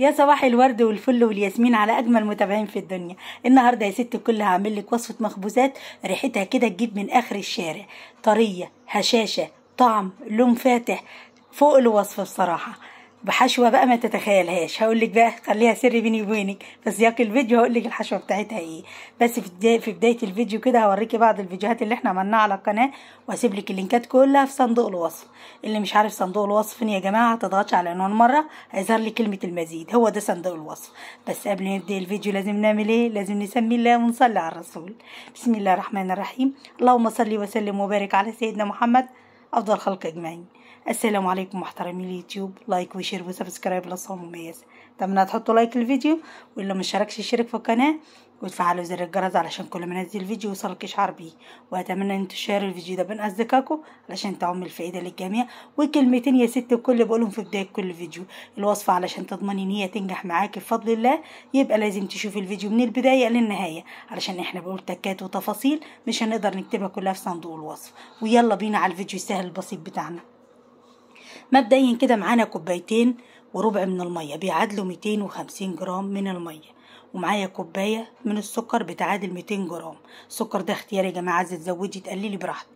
يا صباح الورد والفل والياسمين على اجمل متابعين في الدنيا النهارده يا ست الكل هعمل لك وصفه مخبوزات ريحتها كده تجيب من اخر الشارع طريه هشاشه طعم لون فاتح فوق الوصف بصراحه بحشوه بقى ما تتخيلهاش هقول لك بقى خليها سر بيني وبينك في سياق الفيديو هقول لك الحشوه بتاعتها ايه بس في بدايه في بدايه الفيديو كده هوريكي بعض الفيديوهات اللي احنا عملناها على القناه وهسيب لك اللينكات كلها في صندوق الوصف اللي مش عارف صندوق الوصف فين إيه يا جماعه تضغطش على عنوان مره هيظهر لي كلمه المزيد هو ده صندوق الوصف بس قبل ما نبدا الفيديو لازم نعمل ايه لازم نسمي الله ونصلي على الرسول بسم الله الرحمن الرحيم اللهم صل وسلم وبارك على سيدنا محمد افضل خلق اجمعين السلام عليكم محترمي اليوتيوب لايك وشير وسبسكرايب للصوم مميز اتمنى تحطوا لايك للفيديو واللي ما شاركش يشترك في القناه وتفعلوا زر الجرس علشان كل ما انزل فيديو يوصلك اشعار بيه واتمنى ان تشاروا الفيديو ده بين اصدقائكم علشان تعم الفائده للجميع وكلمتين يا ست الكل بقولهم في بدايه كل فيديو الوصفه علشان تضمني ان هي تنجح معاكي بفضل الله يبقى لازم تشوفي الفيديو من البدايه للنهايه علشان احنا بنقول تكات وتفاصيل مش هنقدر نكتبها كلها في صندوق الوصف ويلا بينا على الفيديو السهل البسيط بتاعنا مبدئيا كده معانا كوبايتين وربع من المية بيعادلوا 250 جرام من المية ومعايا كوباية من السكر بتعادل 200 جرام السكر ده اختياري يا جماعة عايزة تزودي تقللي براحتك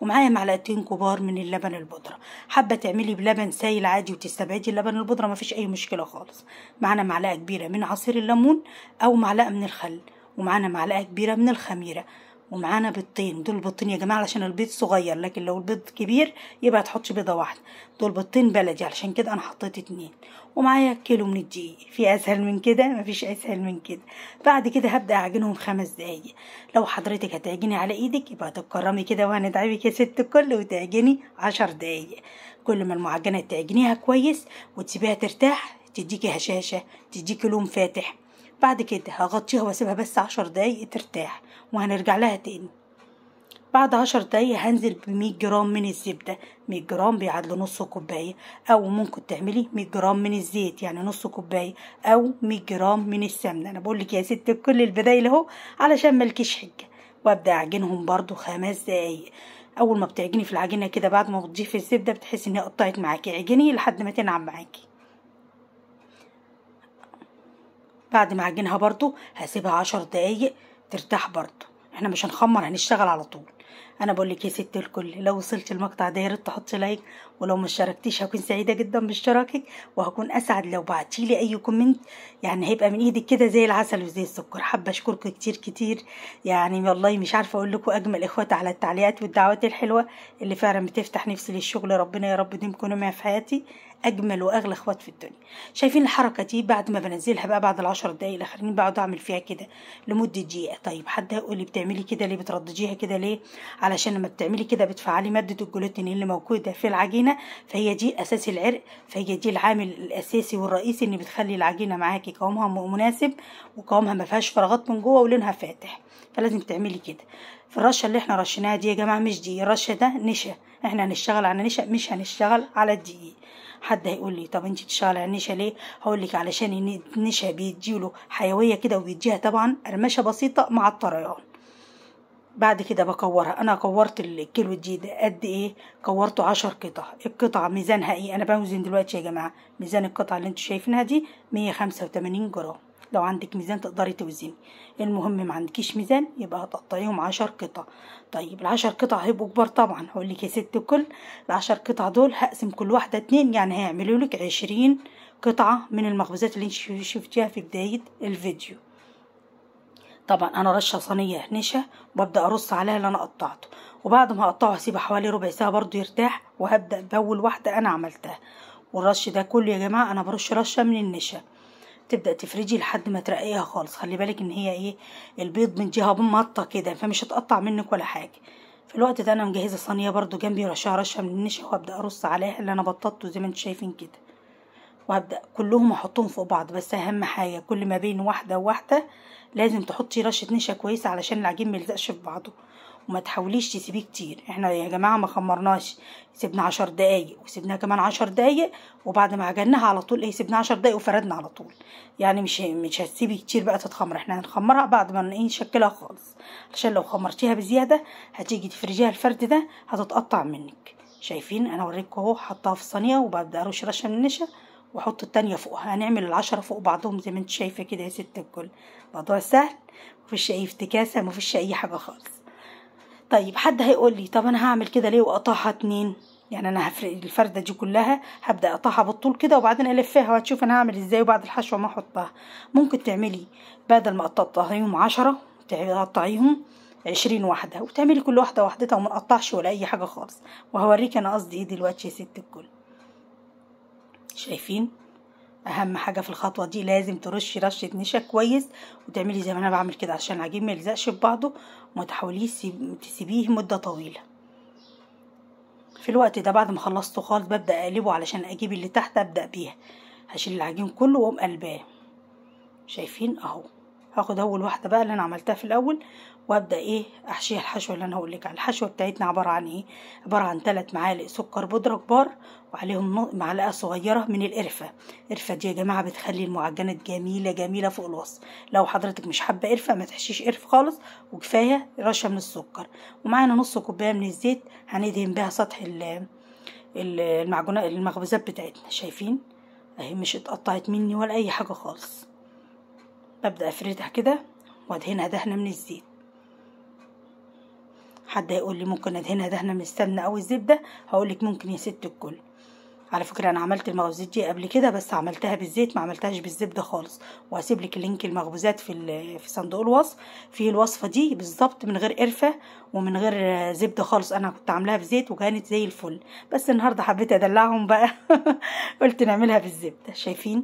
ومعايا معلقتين كبار من اللبن البودرة حابة تعملي بلبن سايل عادي وتستبعدي اللبن البودرة مفيش أي مشكلة خالص معانا معلقة كبيرة من عصير الليمون أو معلقة من الخل ومعانا معلقة كبيرة من الخميرة ومعانا بيضتين دول بيضتين يا جماعه علشان البيض صغير لكن لو البيض كبير يبقى تحطش بيضه واحده دول بيضتين بلدي علشان كده انا حطيت اتنين ومعايا كيلو من الدقيق في اسهل من كده مفيش اسهل من كده بعد كده هبدا اعجنهم خمس دقايق لو حضرتك هتعجني على ايدك يبقى تكرمي كده وهندعبك يا ست الكل وتعجني عشر دقايق كل ما المعجنه تعجنيها كويس وتسيبيها ترتاح تديكي هشاشه تديكي لون فاتح بعد كده هغطيها واسيبها بس عشر دقايق ترتاح وهنرجع لها تاني بعد عشر دقايق هنزل بمية جرام من الزبدة مية جرام بيعادل نص كوباية أو ممكن تعملي مية جرام من الزيت يعني نص كوباية أو مية جرام من السمنة أنا بقولك يا ست كل البدايل أهو علشان ملكيش حجة وأبدأ أعجنهم برضو خمس دقايق أول ما بتعجني في العجينة كده بعد ما بتضيفي الزبدة بتحسي إنها قطعت معاكي اعجني لحد ما تنعم معاكي بعد ما اعجنها برضو هسيبها عشر دقايق ترتاح برضو احنا مش هنخمر هنشتغل على طول انا بقول لك يا ست الكل لو وصلت المقطع ده يا ريت تحطي لايك ولو ما شاركتيش هكون سعيده جدا باشتراكك وهكون اسعد لو بعتيلي اي كومنت يعني هيبقى من ايدك كده زي العسل وزي السكر حابه اشكركم كتير كتير يعني والله مش عارفه اقول لكم اجمل اخوات على التعليقات والدعوات الحلوه اللي فعلا بتفتح نفسي للشغل ربنا يا رب ديمكم نعمه في حياتي اجمل واغلى اخوات في الدنيا شايفين الحركه دي بعد ما بنزلها بقى بعد العشر دقايق الاخرين بقعد اعمل فيها كده لمده دقيقه طيب حد هيقول لي بتعملي كده ليه بترددجيها كده ليه علشان لما بتعملي كده بتفعلي ماده الجلوتين اللي موجوده في العجينه فهي دي اساس العرق فهي دي العامل الاساسي والرئيسي اللي بتخلي العجينه معاكي قوامها مناسب وقوامها ما فيهاش فراغات من جوه ولونها فاتح فلازم تعملي كده في الرشه اللي احنا رشيناها دي يا جماعه مش دي الرشه ده نشا احنا هنشتغل على نشا مش هنشتغل على الدقيق حد هيقول لي طب انت بتشتغلي على النشا ليه هقول لك علشان النشا بيديله حيويه كده وبيديها طبعا قرمشه بسيطه مع الطريان بعد كده بكورها انا كورت الكيلو الجديد قد ايه كورته عشر قطع القطعه ميزانها ايه انا بوزن دلوقتي يا جماعه ميزان القطعه اللي انتوا شايفينها دي مية خمسة جرام لو عندك ميزان تقدري توزني المهم ما عندكيش ميزان يبقى هتقطعيهم عشر قطع طيب العشر قطع هيبقوا كبار طبعا هقول لك يا ست كل العشر قطع دول هقسم كل واحده اتنين يعني هيعملوا لك عشرين قطعه من المخبوزات اللي انت شفتيها في بدايه الفيديو طبعا انا رشه صينيه نشا وببدا ارص عليها اللي انا قطعته وبعد ما اقطعه هسيبه حوالي ربع ساعه برضو يرتاح وهبدا باول واحده انا عملتها والرش ده كله يا جماعه انا برش رشه من النشا تبدأ تفردي لحد ما ترقيها خالص خلي بالك ان هي ايه البيض من جهة مطة كده فمش هتقطع منك ولا حاجة في الوقت ده انا مجهزة صينية برضو جنبي رشها رشه من النشا وابدأ ارص عليها اللي انا بططته زي ما انتوا شايفين كده وهبدأ كلهم احطهم فوق بعض بس اهم حاجة كل ما بين واحدة وواحدة لازم تحطي رشة نشا كويسة علشان العجين ميلزقش في بعضه وما تحاوليش تسيبيه كتير احنا يا جماعه ما خمرناش سيبنا عشر دقايق وسيبناها كمان عشر دقايق وبعد ما عجنها على طول ايه سيبناها عشر دقايق وفردنا على طول يعني مش مش هتسيبي كتير بقى تتخمر احنا هنخمرها بعد ما ايه نشكلها خالص عشان لو خمرتيها بزياده هتيجي تفرجيها الفرد ده هتتقطع منك شايفين انا اوريكم اهو حطها في الصينيه وببدا ارش رشه من النشا واحط التانية فوقها هنعمل العشرة فوق بعضهم زي ما انت شايفة كده يا ست الكل موضوع سهل مفيش اي افتكاسة مفيش اي حاجة خالص طيب حد هيقول لي طب انا هعمل كده ليه واقطعها اتنين يعني انا هفرق الفرده دي كلها هبدا اقطعها بالطول كده وبعدين الفها وهتشوف انا هعمل ازاي وبعد الحشوه ما احطها ممكن تعملي بدل ما تقطعيهم عشرة تقطعيهم عشرين واحده وتعملي كل واحده واحدتها وما تقطعش ولا اي حاجه خالص وهوريك انا قصدي ايه دلوقتي يا ست الكل شايفين اهم حاجه في الخطوه دي لازم ترشي رشه نشا كويس وتعملي زي ما انا بعمل كده عشان العجين ما يلزقش في بعضه وما تحاوليش تسيبيه مده طويله في الوقت ده بعد ما خلصته خالص ببدا اقلبه علشان اجيب اللي تحت ابدا بيها هشيل العجين كله واقوم قلباه شايفين اهو هاخد اول واحده بقى اللي انا عملتها في الاول وابدا ايه احشيها الحشوه اللي انا هقول لك على الحشوه بتاعتنا عباره عن ايه عباره عن ثلاث معالق سكر بودره كبار وعليهم معلقه صغيره من القرفه القرفه دي يا جماعه بتخلي المعجنات جميله جميله فوق الوصف لو حضرتك مش حابه قرفه ما تحشيش قرف خالص وكفايه رشه من السكر ومعانا نص كوبايه من الزيت هندهن بيها سطح المعجونات المخبوزات بتاعتنا شايفين اهي مش اتقطعت مني ولا اي حاجه خالص ببدأ أفردها كده وأدهنها دهنة من الزيت حد هيقول لي ممكن أدهنها دهنة من السمنة أو الزبدة هقولك ممكن يا ست الكل على فكرة أنا عملت المخبوزات دي قبل كده بس عملتها بالزيت ما عملتهاش بالزبدة خالص وهسيب لك لينك المخبوزات في في صندوق الوصف في الوصفة دي بالظبط من غير قرفة ومن غير زبدة خالص أنا كنت عاملاها بزيت وكانت زي الفل بس النهاردة حبيت أدلعهم بقى قلت نعملها بالزبدة شايفين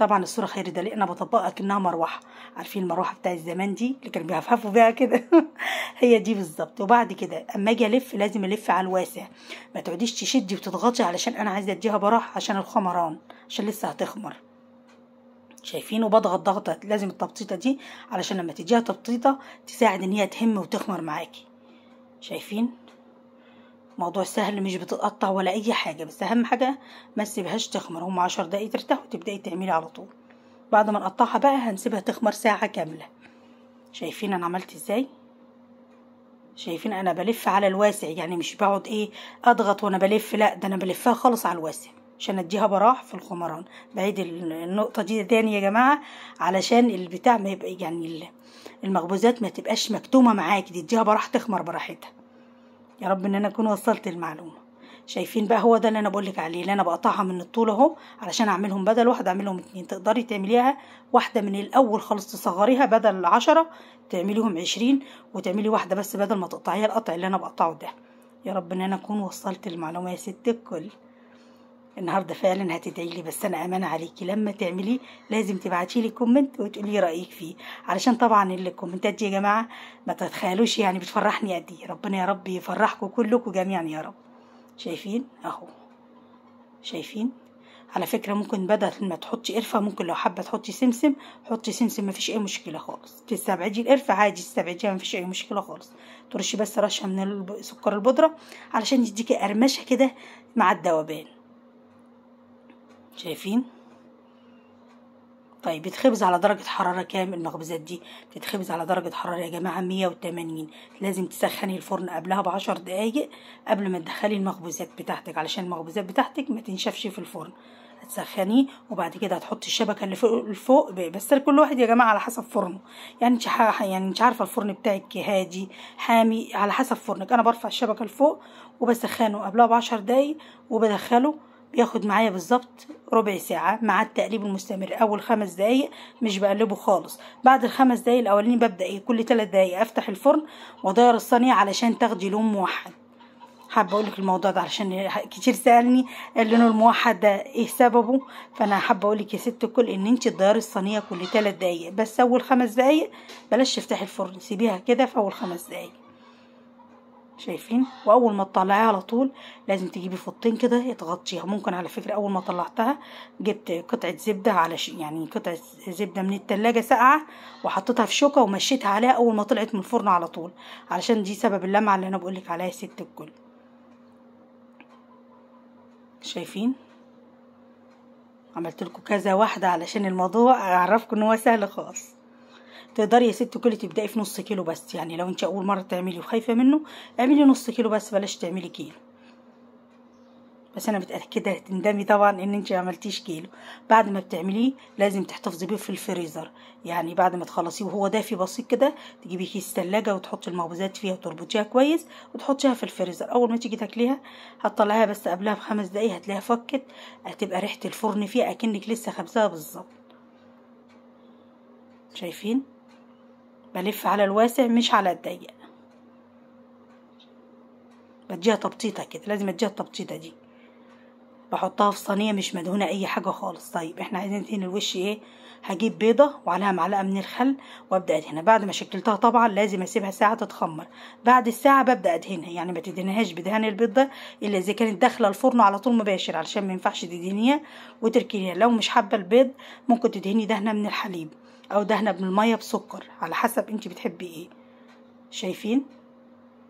طبعا الصوره خير ده لان بطبقها كانها مروحه عارفين المروحه بتاعت زمان دي اللي كانوا بيهففوا بيها كده هي دي بالظبط وبعد كده اما اجي الف لازم الف على الواسع ما تقعديش تشدي وتضغطي علشان انا عايزه اديها براح عشان الخمران عشان لسه هتخمر شايفين وبضغط ضغطه لازم التبطيطه دي علشان لما تديها تبطيطه تساعد ان هي تهم وتخمر معاكي شايفين موضوع سهل مش بتتقطع ولا اي حاجه بس اهم حاجه ما تسيبهاش تخمر هم عشر دقايق ترتاح وتبداي تعملي على طول بعد ما نقطعها بقى هنسيبها تخمر ساعه كامله شايفين انا عملت ازاي شايفين انا بلف على الواسع يعني مش بقعد ايه اضغط وانا بلف لا ده انا بلفها خالص على الواسع عشان اديها براح في الخمران بعيد النقطه دي تاني يا جماعه علشان البتاع ما يبقى يعني المخبوزات ما تبقاش مكتومه معاكي تديها براح تخمر براحتها يا رب ان انا اكون وصلت المعلومه شايفين بقى هو ده اللي انا بقولك عليه اللي انا بقطعها من الطول اهو علشان اعملهم بدل واحد اعملهم اتنين تقدري تعمليها واحده من الاول خالص تصغريها بدل عشرة تعمليهم عشرين وتعملي واحده بس بدل ما تقطعيها القطع اللي انا بقطعه ده يا رب ان انا اكون وصلت المعلومه يا ست الكل النهارده فعلا هتدعي لي بس انا امانه عليكي لما تعملي لازم تبعتي لي كومنت وتقولي رايك فيه علشان طبعا الكومنتات دي يا جماعه ما تتخيلوش يعني بتفرحني قد ايه ربنا يا رب يفرحكم كلكم جميعا يا رب شايفين اهو شايفين على فكره ممكن بدل ما تحطي قرفه ممكن لو حابه تحطي سمسم حطي سمسم مفيش اي مشكله خالص تستبعدي القرفه عادي تستبعديها مفيش اي مشكله خالص ترشي بس رشه من سكر البودره علشان يديكي قرمشه كده مع الدوبان شايفين طيب بتخبز على درجة حرارة كام المخبزات دي بتتخبز على درجة حرارة يا جماعة 180 لازم تسخني الفرن قبلها بعشر دقايق قبل ما تدخلي المخبوزات بتاعتك علشان المخبوزات بتاعتك ما تنشفش في الفرن هتسخنيه وبعد كده هتحطي الشبكه اللي فوق لفوق بس كل واحد يا جماعه على حسب فرنه يعني انت يعني عارفه الفرن بتاعك هادي حامي على حسب فرنك انا برفع الشبكه لفوق وبسخنه قبلها بعشر دقايق وبدخله بياخد معايا بالظبط ربع ساعة مع التقليب المستمر أول خمس دقايق مش بقلبه خالص بعد الخمس دقايق الأولاني ببدأ إيه؟ كل تلات دقايق أفتح الفرن وأدير الصينية علشان تاخدي لون موحد حابة أقولك الموضوع ده علشان كتير سألني اللون الموحد ده إيه سببه فأنا حابة أقولك يا ست الكل إن أنت تديري الصينية كل تلات دقايق بس أول خمس دقايق بلاش تفتحي الفرن سيبيها كده في أول خمس دقايق شايفين واول ما تطلعيها على طول لازم تجيبي فطين كده تغطيها ممكن على فكره اول ما طلعتها جبت قطعه زبده على ش... يعني قطعه زبده من التلاجة ساقعه وحطيتها في شوكه ومشيتها عليها اول ما طلعت من الفرن على طول علشان دي سبب اللمعه اللي انا بقولك عليها ست الكل شايفين عملت لكم كذا واحده علشان الموضوع اعرفكم ان هو سهل خالص تقدري يا ست كل تبداي في نص كيلو بس يعني لو انت اول مره تعملي وخايفه منه اعملي نص كيلو بس بلاش تعملي كيلو بس انا متاكده هتندمي طبعا ان انت عملتيش كيلو بعد ما بتعمليه لازم تحتفظي بيه في الفريزر يعني بعد ما تخلصيه وهو دافي بسيط كده تجيبي كيس ثلاجه وتحطي المخبوزات فيها وتربطيها كويس وتحطيها في الفريزر اول ما تيجي تاكليها هتطلعيها بس قبلها بخمس دقايق هتلاقيها فكت هتبقى ريحه الفرن فيها اكنك لسه خبزها بالظبط شايفين بلف على الواسع مش على الضيق بديها تبطيطه كده لازم اديها التبطيطه دي بحطها في صينيه مش مدهونه اي حاجه خالص طيب احنا عايزين ندهن الوش ايه هجيب بيضه وعليها معلقه من الخل وابدا ادهنها بعد ما شكلتها طبعا لازم اسيبها ساعه تتخمر بعد الساعه ببدا ادهنها يعني ما تدهنهاش بدهان البيض ده الا اذا كانت داخله الفرن على طول مباشر علشان ما ينفعش تدهنيها وتركينيها لو مش حابه البيض ممكن تدهني دهنه من الحليب او دهنه من الميه بسكر على حسب انت بتحبي ايه شايفين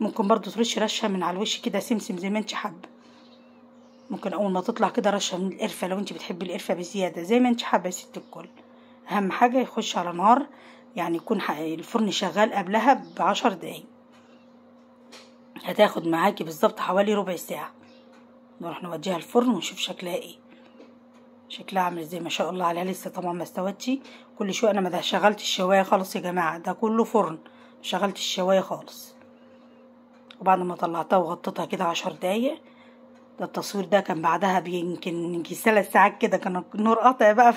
ممكن برضو ترش رشه من على الوش كده سمسم زي ما انت حابه ممكن اول ما تطلع كده رشه من القرفه لو انت بتحبي القرفه بزياده زي ما انت حابه يا ست الكل اهم حاجه يخش على نار يعني يكون الفرن شغال قبلها بعشر دقايق هتاخد معاكي بالظبط حوالي ربع ساعه نروح نوديها الفرن ونشوف شكلها ايه شكلها عامل ازاي ما شاء الله عليها لسه طبعا ما استوتش كل شويه انا ما شغلت الشوايه خالص يا جماعه ده كله فرن شغلت الشوايه خالص وبعد ما طلعتها وغطيتها كده عشر دقايق ده التصوير ده كان بعدها يمكن ثلاث ساعات كده كان النور قاطع بقى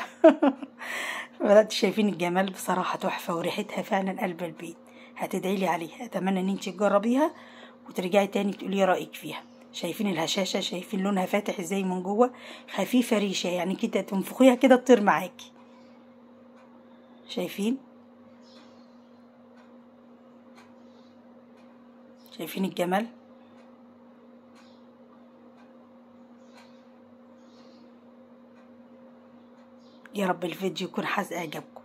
فبدأت شايفين الجمال بصراحة تحفة وريحتها فعلا قلب البيت هتدعيلي عليها أتمنى إن انتي تجربيها وترجعي تاني تقولي رأيك فيها شايفين الهشاشة شايفين لونها فاتح ازاي من جوه خفيفة ريشة يعني كده تنفخيها كده تطير معاكي شايفين شايفين الجمال يا رب الفيديو يكون حاز اعجابكم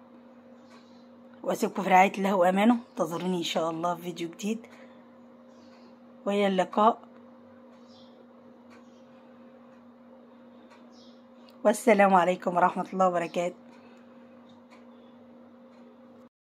واسيبكم في رعايه الله وامانه انتظروني ان شاء الله في فيديو جديد والى اللقاء والسلام عليكم ورحمه الله وبركاته